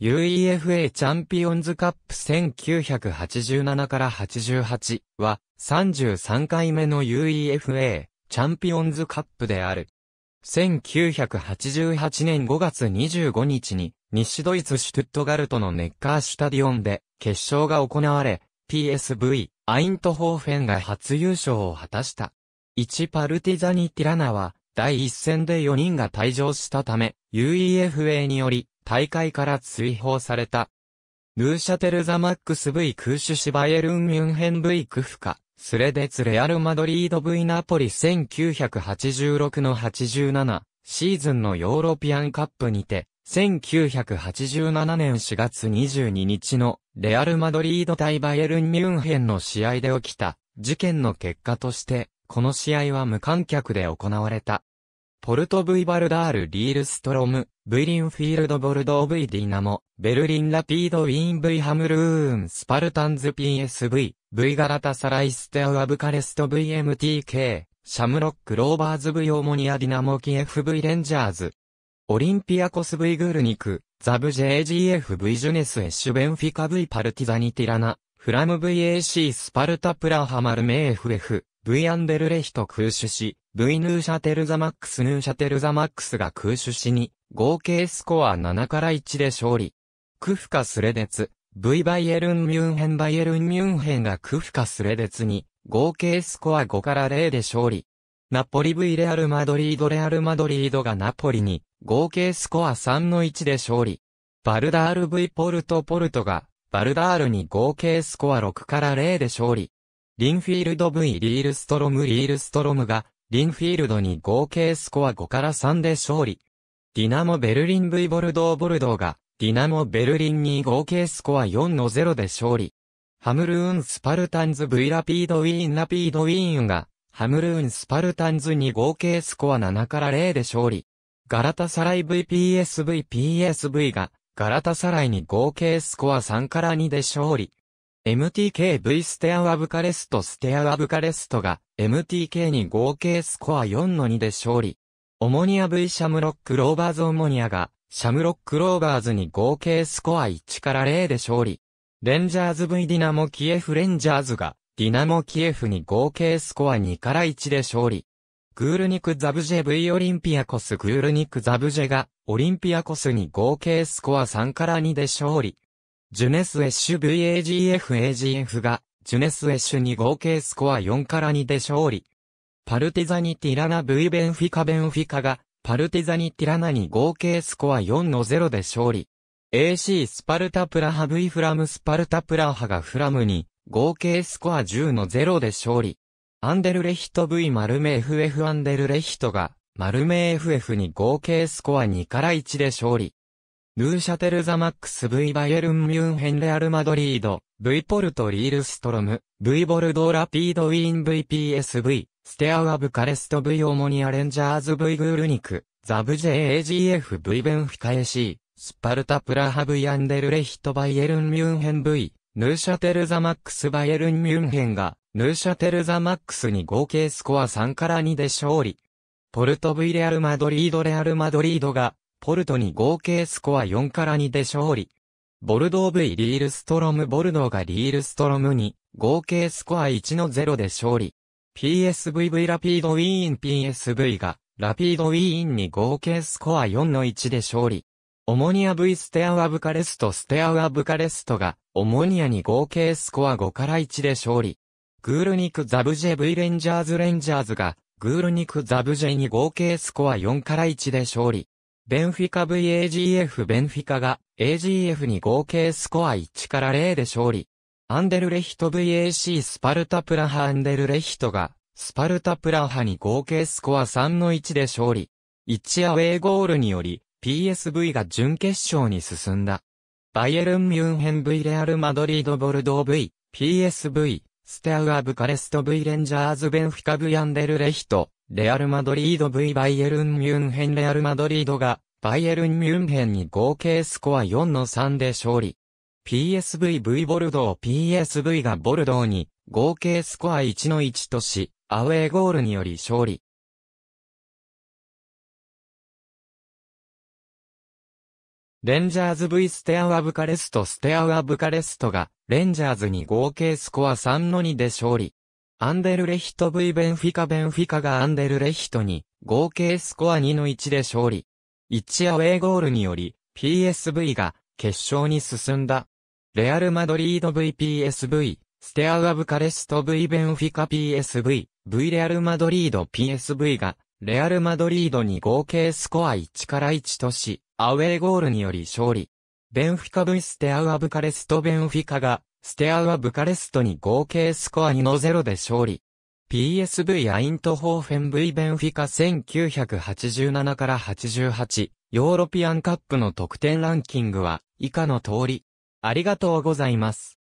UEFA チャンピオンズカップ1987から88は33回目の UEFA チャンピオンズカップである。1988年5月25日に西ドイツシュトゥットガルトのネッカーシュタディオンで決勝が行われ PSV アイントホーフェンが初優勝を果たした。1パルティザニ・ティラナは第一戦で4人が退場したため UEFA により大会から追放された。ヌーシャテルザマックス V 空手シバエルンミュンヘン V クフカ、スレデツレアルマドリード V ナポリ1986の87シーズンのヨーロピアンカップにて、1987年4月22日のレアルマドリード対バイエルンミュンヘンの試合で起きた事件の結果として、この試合は無観客で行われた。ポルト・ブイ・バルダール・リールストロム、ブリンフィールド・ボルドー・ブイ・ディナモ、ベルリン・ラピード・ウィーン・ブイ・ハムルーン・スパルタンズ PSV、ィガラタサライステア・アブカレスト VMTK、シャムロック・ローバーズ・ブイ・オモニア・ディナモ・キエフ・ブイ・レンジャーズ、オリンピアコスィグルニク、ザブジェ・エ g f ィジュネスエッシュベンフィカィパルティザニティラナ、フラム v シー・スパルタプラハマルメフ、f V アンデルレヒト空手し、V ヌーシャテルザマックスヌーシャテルザマックスが空手しに、合計スコア7から1で勝利。クフカスレデツ、V バイエルン・ミュンヘンバイエルン・ミュンヘンがクフカスレデツに、合計スコア5から0で勝利。ナポリ V レアル・マドリードレアル・マドリードがナポリに、合計スコア3の1で勝利。バルダール V ポルトポルトが、バルダールに合計スコア6から0で勝利。リンフィールド V リールストロムリールストロムが、リンフィールドに合計スコア5から3で勝利。ディナモ・ベルリン V ボルドー・ボルドーが、ディナモ・ベルリンに合計スコア4の0で勝利。ハムルーン・スパルタンズ V ラピード・ウィーン・ラピード・ウィーンが、ハムルーン・スパルタンズに合計スコア7から0で勝利。ガラタサライ VPSV PSV が、ガラタサライに合計スコア3から2で勝利。MTKV ステアワブカレストステアワブカレストが MTK に合計スコア4の2で勝利。オモニア V シャムロックローバーズオモニアがシャムロックローバーズに合計スコア1から0で勝利。レンジャーズ V ディナモキエフレンジャーズがディナモキエフに合計スコア2から1で勝利。グールニクザブジェ V オリンピアコスグールニクザブジェがオリンピアコスに合計スコア3から2で勝利。ジュネスエッシュ VAGFAGF が、ジュネスエッシュに合計スコア4から2で勝利。パルティザニティラナ V ベンフィカベンフィカが、パルティザニティラナに合計スコア4の0で勝利。AC スパルタプラハ V フラムスパルタプラハがフラムに、合計スコア10の0で勝利。アンデルレヒト V マルメ FF アンデルレヒトが、マルメ FF に合計スコア2から1で勝利。ヌーシャテルザマックス V バイエルンミュンヘンレアルマドリード、V ポルトリールストロム、V ボルドーラピードウィーン VPSV、ステアワブカレスト V オモニアレンジャーズ V グールニク、ザブ JAGF V ベンフィカエシー、スパルタプラハブヤンデルレヒトバイエルンミュンヘン V、ヌーシャテルザマックスバイエルンミュンヘンが、ヌーシャテルザマックスに合計スコア3から2で勝利。ポルト V レアルマドリードレアルマドリードが、ポルトに合計スコア4から2で勝利。ボルドー V リールストロムボルドーがリールストロムに合計スコア1の0で勝利。PSVV ラピードウィーン PSV がラピードウィーンに合計スコア4の1で勝利。オモニア V ステアワブカレストステアワブカレストがオモニアに合計スコア5から1で勝利。グールニクザブジェ V レンジャーズレンジャーズがグールニクザブジェに合計スコア4から1で勝利。ベンフィカ VAGF ベンフィカが AGF に合計スコア1から0で勝利。アンデルレヒト VAC スパルタプラハアンデルレヒトがスパルタプラハに合計スコア3の1で勝利。1アウェーゴールにより PSV が準決勝に進んだ。バイエルン・ミュンヘン V レアル・マドリード・ボルドー V、PSV、ステアウア・ブカレスト V レンジャーズ・ベンフィカ・ブ・ヤンデル・レヒト、レアル・マドリード V バイエルン・ミュンヘンレアル・マドリードが、バイエルン・ミュンヘンに合計スコア4の3で勝利。PSV V ボルドー PSV がボルドーに合計スコア1の1とし、アウェーゴールにより勝利。レンジャーズ V ステアワブカレストステアワブカレストがレンジャーズに合計スコア3の2で勝利。アンデルレヒト V ベンフィカベンフィカがアンデルレヒトに合計スコア2の1で勝利。1アウェーゴールにより PSV が決勝に進んだ。レアルマドリード VPSV、ステアウアブカレスト V ベンフィカ PSV、V レアルマドリード PSV がレアルマドリードに合計スコア1から1とし、アウェーゴールにより勝利。ベンフィカ V ステアウアブカレストベンフィカがステアはブカレストに合計スコア2-0で勝利。PSV アイントホーフェン V ベンフィカ1987から88ヨーロピアンカップの得点ランキングは以下の通り。ありがとうございます。